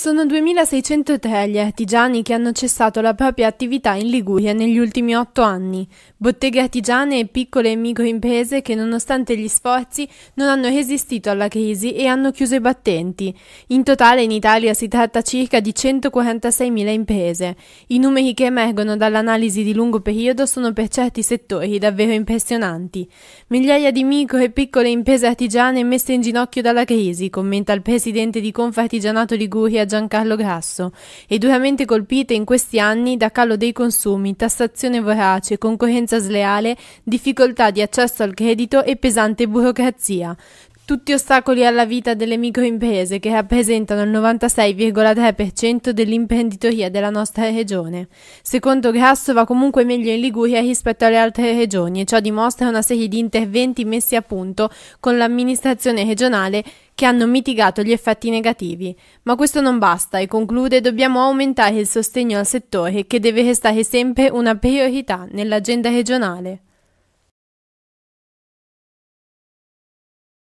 Sono 2.603 gli artigiani che hanno cessato la propria attività in Liguria negli ultimi otto anni, botteghe artigiane e piccole e microimprese che nonostante gli sforzi non hanno resistito alla crisi e hanno chiuso i battenti. In totale in Italia si tratta circa di 146.000 imprese. I numeri che emergono dall'analisi di lungo periodo sono per certi settori davvero impressionanti. Migliaia di micro e piccole imprese artigiane messe in ginocchio dalla crisi, commenta il presidente di Confartigianato Liguria Giancarlo Grasso e duramente colpite in questi anni da calo dei consumi, tassazione vorace, concorrenza sleale, difficoltà di accesso al credito e pesante burocrazia tutti ostacoli alla vita delle microimprese che rappresentano il 96,3% dell'imprenditoria della nostra regione. Secondo Grasso va comunque meglio in Liguria rispetto alle altre regioni e ciò dimostra una serie di interventi messi a punto con l'amministrazione regionale che hanno mitigato gli effetti negativi. Ma questo non basta e conclude dobbiamo aumentare il sostegno al settore che deve restare sempre una priorità nell'agenda regionale.